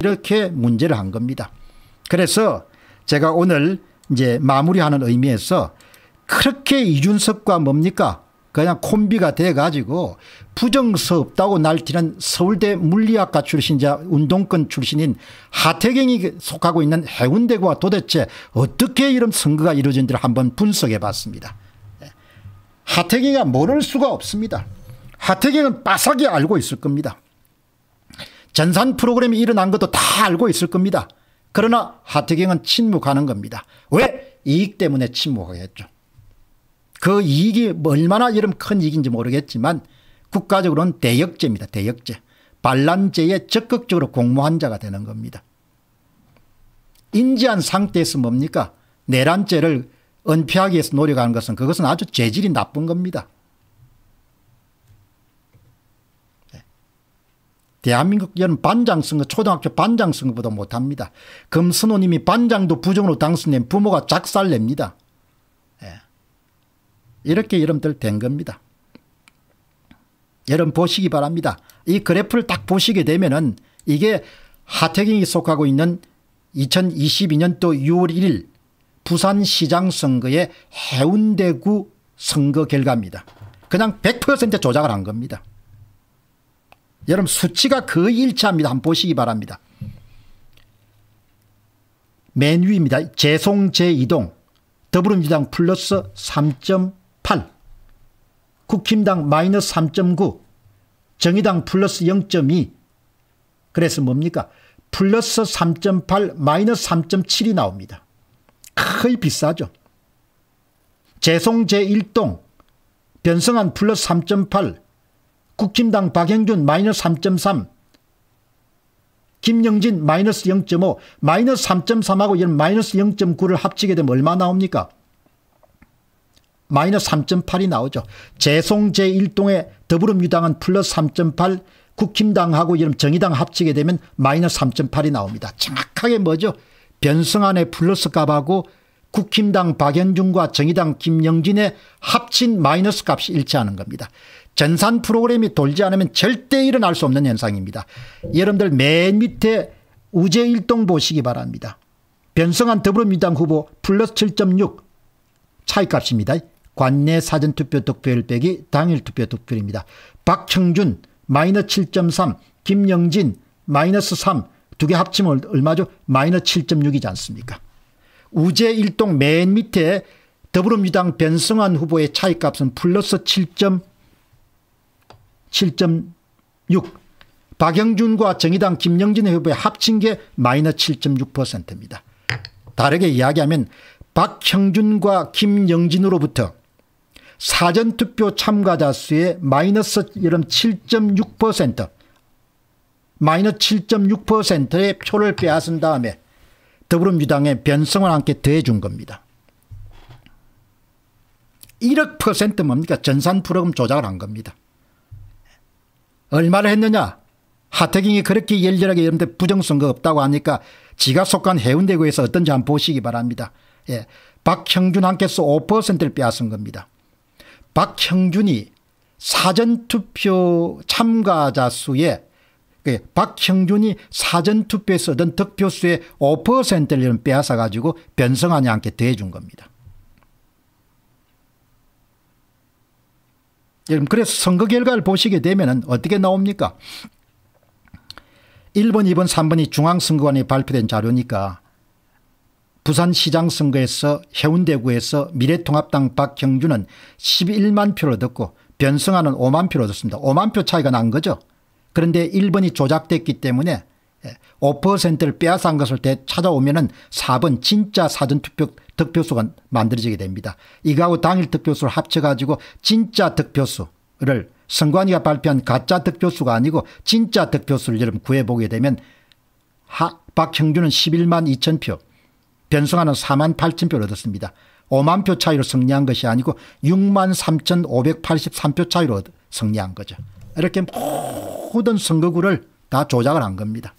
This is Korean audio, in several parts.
이렇게 문제를 한 겁니다. 그래서 제가 오늘 이제 마무리하는 의미에서 그렇게 이준석과 뭡니까 그냥 콤비가 돼가지고 부정서 없다고 날뛰는 서울대 물리학과 출신자 운동권 출신인 하태경이 속하고 있는 해운대구와 도대체 어떻게 이런 선거가 이루어진지를 한번 분석해 봤습니다. 하태경이가 모를 수가 없습니다. 하태경은 빠삭이 알고 있을 겁니다. 전산 프로그램이 일어난 것도 다 알고 있을 겁니다. 그러나 하태경은 침묵하는 겁니다. 왜? 이익 때문에 침묵하겠죠. 그 이익이 얼마나 이름큰 이익인지 모르겠지만 국가적으로는 대역죄입니다. 대역죄. 반란죄에 적극적으로 공모한 자가 되는 겁니다. 인지한 상태에서 뭡니까? 내란죄를 은폐하기 위해서 노력하는 것은 그것은 아주 재질이 나쁜 겁니다. 대한민국 연 반장선거 초등학교 반장선거보다 못합니다. 금선호님이 반장도 부정으로 당선된 부모가 작살냅니다. 예. 이렇게 이름들 된 겁니다. 여러분 보시기 바랍니다. 이 그래프를 딱 보시게 되면 은 이게 하태경이 속하고 있는 2022년도 6월 1일 부산시장 선거의 해운대구 선거 결과입니다. 그냥 100% 조작을 한 겁니다. 여러분 수치가 거의 일치합니다. 한번 보시기 바랍니다. 맨 위입니다. 재송 재이동 더불어민주당 플러스 3.8 국힘당 마이너스 3.9 정의당 플러스 0.2 그래서 뭡니까? 플러스 3.8 마이너스 3.7이 나옵니다. 거의 비싸죠. 재송 제1동 변성한 플러스 3.8 국힘당 박영준 마이너스 3.3 김영진 마이너스 0.5 마이너스 3.3하고 이런 마이너스 0.9를 합치게 되면 얼마 나옵니까? 마이너스 3.8이 나오죠. 재송 제1동에 더불어민주당은 플러스 3.8 국힘당하고 이런 정의당 합치게 되면 마이너스 3.8이 나옵니다. 정확하게 뭐죠? 변성안의 플러스 값하고 국힘당 박연중과 정의당 김영진의 합친 마이너스 값이 일치하는 겁니다. 전산 프로그램이 돌지 않으면 절대 일어날 수 없는 현상입니다. 여러분들 맨 밑에 우재일동 보시기 바랍니다. 변성한 더불어민주당 후보 플러스 7.6 차이값입니다. 관내 사전투표 득표율 빼기 당일 투표 득표율입니다. 박형준 마이너스 7.3 김영진 마이너스 3두 개 합치면 얼마죠? 마이너스 7.6이지 않습니까? 우재일동 맨 밑에 더불어민주당 변성환 후보의 차이값은 플러스 7.6 7.6 박영준과 정의당 김영진의 후보에 합친 게 마이너스 7.6%입니다. 다르게 이야기하면 박형준과 김영진으로부터 사전투표 참가자 수의 마이너스 이름 7.6% 마이너스 7.6%의 표를 빼앗은 다음에 더불어민주당의 변성을 함께 더해준 겁니다. 1억 퍼센트 뭡니까? 전산 프로그램 조작을 한 겁니다. 얼마를 했느냐 하태경이 그렇게 열렬하게 여러분들 부정선거 없다고 하니까 지가 속한 해운대구에서 어떤지 한번 보시기 바랍니다. 예. 박형준 함께서 5%를 빼앗은 겁니다. 박형준이 사전투표 참가자 수에 예, 박형준이 사전투표에서 얻은 득표수의 5%를 빼앗아가지고 변성하냐 함께 더해준 겁니다. 그래서 선거 결과를 보시게 되면 어떻게 나옵니까? 1번, 2번, 3번이 중앙선거관에 발표된 자료니까 부산시장 선거에서 해운대구에서 미래통합당 박형준은 11만 표를 얻고 변성하는 5만 표를 얻었습니다. 5만 표 차이가 난 거죠. 그런데 1번이 조작됐기 때문에 5%를 예, 빼앗은 것을 찾아오면 은 4번 진짜 사전투표 득표수가 만들어지게 됩니다. 이거하고 당일 득표수를 합쳐가지고 진짜 득표수를 선관위가 발표한 가짜 득표수가 아니고 진짜 득표수를 여러분 구해보게 되면 하, 박형준은 11만 2천 표, 변성하는 4만 8천 표를 얻었습니다. 5만 표 차이로 승리한 것이 아니고 6만 3,583표 차이로 승리한 거죠. 이렇게 모든 선거구를 다 조작을 한 겁니다.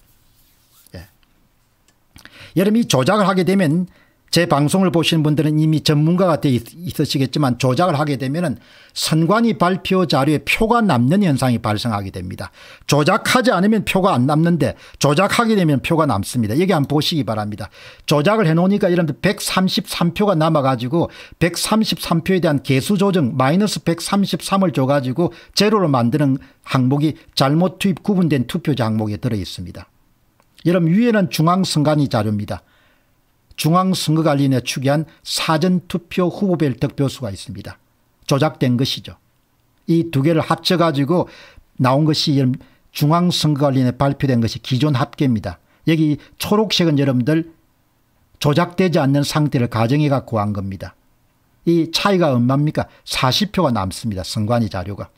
여러분이 조작을 하게 되면 제 방송을 보시는 분들은 이미 전문가가 되어 있으시겠지만 조작을 하게 되면 선관위 발표 자료에 표가 남는 현상이 발생하게 됩니다. 조작하지 않으면 표가 안 남는데 조작하게 되면 표가 남습니다. 여기 한번 보시기 바랍니다. 조작을 해놓으니까 여러분들 133표가 남아가지고 133표에 대한 개수 조정 마이너스 133을 줘가지고 제로로 만드는 항목이 잘못 투입 구분된 투표자 항목에 들어있습니다. 여러분 위에는 중앙선관위 자료입니다. 중앙선거관리위원 추기한 사전투표 후보별 득표수가 있습니다. 조작된 것이죠. 이 두 개를 합쳐가지고 나온 것이 중앙선거관리위원 발표된 것이 기존 합계입니다. 여기 초록색은 여러분들 조작되지 않는 상태를 가정해 갖고 한 겁니다. 이 차이가 얼마입니까? 40표가 남습니다. 선관위 자료가.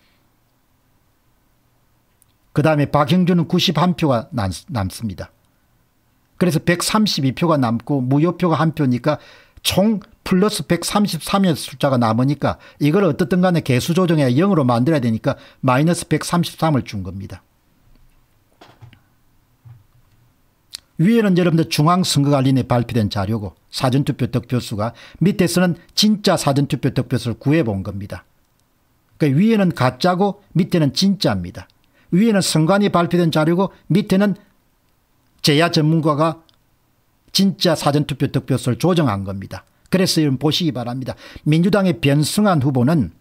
그 다음에 박형준은 91표가 남, 남습니다. 그래서 132표가 남고 무효표가 한 표니까 총 플러스 133의 숫자가 남으니까 이걸 어떻든 간에 개수 조정해 0으로 만들어야 되니까 마이너스 133을 준 겁니다. 위에는 여러분들 중앙선거관리에 발표된 자료고 사전투표 득표수가 밑에서는 진짜 사전투표 득표수를 구해본 겁니다. 그러니까 위에는 가짜고 밑에는 진짜입니다. 위에는 선관위 발표된 자료고 밑에는 제야 전문가가 진짜 사전투표 득표수를 조정한 겁니다. 그래서 여러분 보시기 바랍니다. 민주당의 변승환 후보는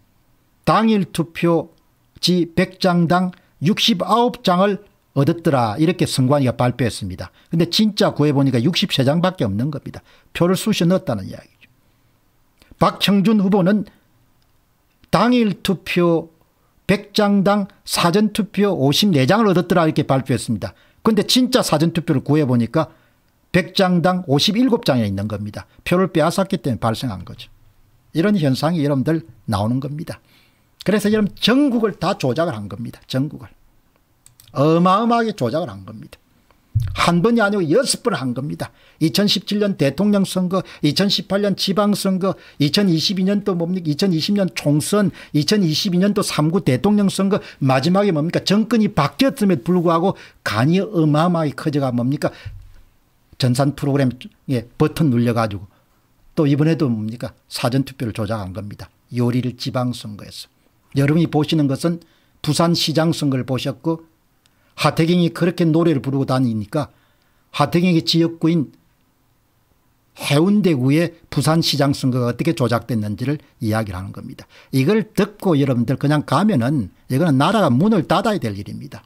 당일 투표지 100장당 69장을 얻었더라 이렇게 승관이가 발표했습니다. 근데 진짜 구해보니까 63장밖에 없는 겁니다. 표를 쑤셔 넣었다는 이야기죠. 박형준 후보는 당일 투표 100장당 사전투표 54장을 얻었더라 이렇게 발표했습니다. 근데 진짜 사전투표를 구해보니까 100장당 57장에 있는 겁니다. 표를 빼앗았기 때문에 발생한 거죠. 이런 현상이 여러분들 나오는 겁니다. 그래서 여러분 전국을 다 조작을 한 겁니다. 전국을. 어마어마하게 조작을 한 겁니다. 한 번이 아니고 여섯 번 한 겁니다. 2017년 대통령 선거, 2018년 지방선거, 2022년 또 뭡니까? 2020년 총선, 2022년 또 3구 대통령 선거, 마지막에 뭡니까? 정권이 바뀌었음에 불구하고 간이 어마어마하게 커져가 뭡니까? 전산 프로그램 예, 버튼 눌려가지고 또 이번에도 뭡니까? 사전투표를 조작한 겁니다. 6월 1 지방선거에서. 여러분이 보시는 것은 부산시장 선거를 보셨고 하태경이 그렇게 노래를 부르고 다니니까 하태경의 지역구인 해운대구의 부산시장 선거가 어떻게 조작됐는지를 이야기를 하는 겁니다. 이걸 듣고 여러분들 그냥 가면은 이거는 나라가 문을 닫아야 될 일입니다.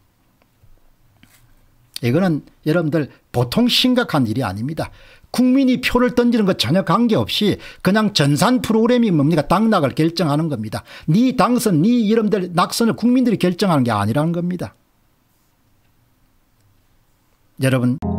이거는 여러분들 보통 심각한 일이 아닙니다. 국민이 표를 던지는 것 전혀 관계없이 그냥 전산 프로그램이 뭡니까 당락을 결정하는 겁니다. 네 당선, 네 이름들 낙선을 국민들이 결정하는 게 아니라는 겁니다. 여러분